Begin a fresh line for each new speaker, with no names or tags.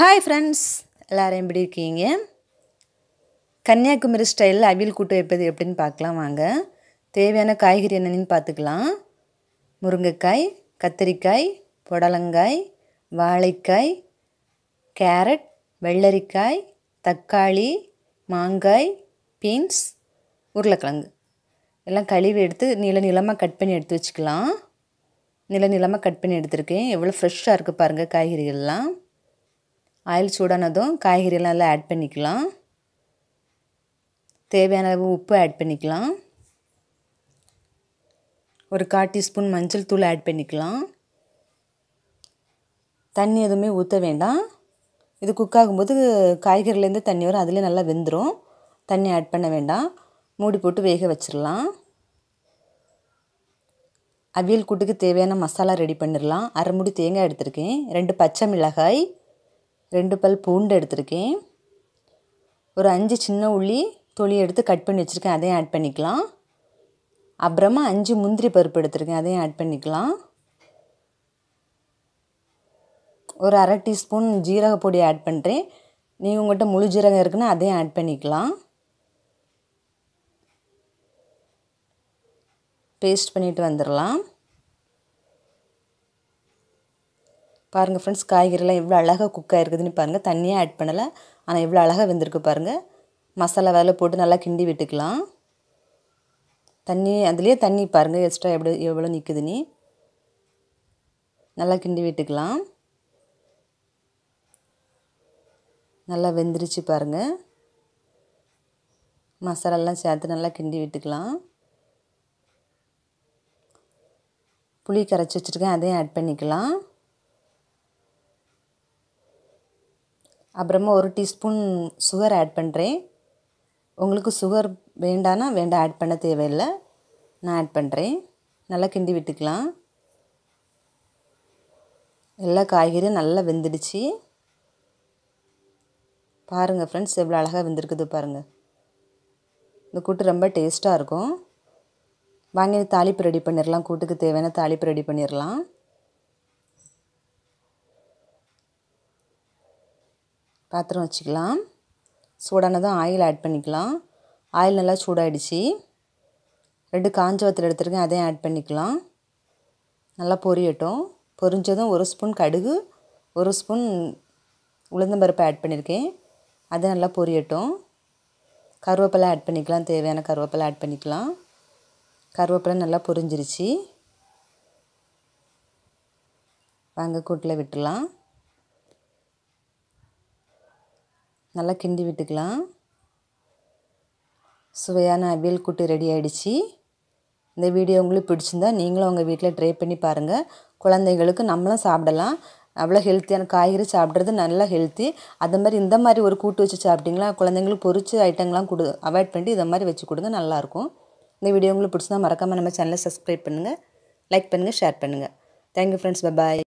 hi friends எல்லோரும் எப்படி இருக்கீங்க கன்னியாகுமரி ஸ்டைலில் அவியல் கூட்டு வைப்பது எப்படின்னு பார்க்கலாம் வாங்க தேவையான காய்கறி என்னென்னு பார்த்துக்கலாம் முருங்கைக்காய் கத்திரிக்காய் புடலங்காய் வாழைக்காய் கேரட் வெள்ளரிக்காய் தக்காளி மாங்காய் பீன்ஸ் உருளைக்கிழங்கு எல்லாம் கழுவி எடுத்து நில நிலமாக கட் பண்ணி எடுத்து வச்சுக்கலாம் நில நிலமாக கட் பண்ணி எடுத்துருக்கேன் எவ்வளோ ஃப்ரெஷ்ஷாக இருக்குது பாருங்கள் காய்கறிகள்லாம் ஆயில் சூடானதும் காய்கறியெல்லாம் நல்லா ஆட் பண்ணிக்கலாம் தேவையான அளவு உப்பு ஆட் பண்ணிக்கலாம் ஒரு கால் டீஸ்பூன் மஞ்சள் தூள் ஆட் பண்ணிக்கலாம் தண்ணி எதுவுமே ஊற்ற வேண்டாம் இது குக் ஆகும்போது காய்கறிலேருந்து தண்ணி வரும் அதிலே நல்லா வெந்துடும் தண்ணி ஆட் பண்ண வேண்டாம் மூடி போட்டு வேக வச்சிடலாம் அவியல் கூட்டுக்கு தேவையான மசாலா ரெடி பண்ணிடலாம் அரை மூடி தேங்காய் எடுத்திருக்கேன் ரெண்டு பச்சை மிளகாய் ரெண்டு பல் பூண்டு எடுத்திருக்கேன் ஒரு அஞ்சு சின்ன உள்ளி தொளி எடுத்து கட் பண்ணி வச்சுருக்கேன் அதையும் ஆட் பண்ணிக்கலாம் அப்புறமா அஞ்சு முந்திரி பருப்பு எடுத்திருக்கேன் அதையும் ஆட் பண்ணிக்கலாம் ஒரு அரை டீஸ்பூன் ஜீரக பொடி ஆட் பண்ணுறேன் நீங்கள் உங்கள்கிட்ட முழு ஜீரகம் இருக்குன்னா அதையும் ஆட் பண்ணிக்கலாம் பேஸ்ட் பண்ணிவிட்டு வந்துடலாம் பாருங்கள் ஃப்ரெண்ட்ஸ் காய்கறிலாம் எவ்வளோ அழகாக குக் ஆகிருக்குதுன்னு பாருங்கள் தண்ணியாக ஆட் பண்ணலை ஆனால் எவ்வளோ அழகாக வெந்திருக்கு பாருங்கள் மசாலா வேலை போட்டு நல்லா கிண்டி விட்டுக்கலாம் தண்ணி அதுலேயே தண்ணி பாருங்கள் எக்ஸ்ட்ரா எப்படி எவ்வளோ நிற்குதுன்னு நல்லா கிண்டி விட்டுக்கலாம் நல்லா வெந்துருச்சு பாருங்கள் மசாலாலாம் சேர்த்து நல்லா கிண்டி விட்டுக்கலாம் புளி கரைச்சி வச்சுருக்கேன் அதையும் ஆட் பண்ணிக்கலாம் அப்புறமா ஒரு டீஸ்பூன் சுகர் ஆட் பண்ணுறேன் உங்களுக்கு சுகர் வேண்டானா வேண்டாம் ஆட் பண்ண தேவையில்லை நான் ஆட் பண்ணுறேன் நல்லா கிண்டி விட்டுக்கலாம் எல்லா காய்கறியும் நல்லா வெந்துடுச்சு பாருங்கள் ஃப்ரெண்ட்ஸ் எவ்வளோ அழகாக வெந்திருக்குது பாருங்கள் இந்த கூட்டு ரொம்ப டேஸ்ட்டாக இருக்கும் வாங்கி தாளிப்பு ரெடி பண்ணிடலாம் கூட்டுக்கு தேவையான தாளிப்பு ரெடி பண்ணிடலாம் பாத்திரம் வச்சுக்கலாம் சூடானதும் ஆயில் ஆட் பண்ணிக்கலாம் ஆயில் நல்லா சூடாயிடுச்சு ரெண்டு காஞ்ச வத்தல் எடுத்துருக்கேன் அதையும் ஆட் பண்ணிக்கலாம் நல்லா பொரியட்டும் பொரிஞ்சதும் ஒரு ஸ்பூன் கடுகு ஒரு ஸ்பூன் உளுந்தம்பருப்பு ஆட் பண்ணியிருக்கேன் அதை நல்லா பொரியட்டும் கருவேப்பிலை ஆட் பண்ணிக்கலாம் தேவையான கருவேப்பிலை ஆட் பண்ணிக்கலாம் கருவேப்பிலை நல்லா பொரிஞ்சிருச்சு வாங்க கூட்டில் விட்டுலாம் நல்லா கிண்டி விட்டுக்கலாம் சுவையான அவியல் கூட்டு ரெடி ஆகிடுச்சி இந்த வீடியோ உங்களுக்கு பிடிச்சிருந்தா நீங்களும் உங்கள் வீட்டில் ட்ரை பண்ணி பாருங்கள் குழந்தைங்களுக்கு நம்மளும் சாப்பிடலாம் அவ்வளோ ஹெல்த்தியான காய்கறி சாப்பிட்றது நல்லா ஹெல்த்தி அது மாதிரி இந்த மாதிரி ஒரு கூட்டு வச்சு சாப்பிட்டிங்களா குழந்தைங்களுக்கு பொறிச்ச ஐட்டங்கள்லாம் கொடு அவாய்ட் பண்ணிட்டு இதை மாதிரி வச்சு கொடுங்க நல்லாயிருக்கும் இந்த வீடியோ உங்களுக்கு பிடிச்சிருந்தா மறக்காமல் நம்ம சேனலை சப்ஸ்கிரைப் பண்ணுங்கள் லைக் பண்ணுங்கள் ஷேர் பண்ணுங்கள் தேங்க்யூ ஃப்ரெண்ட்ஸ் பாய்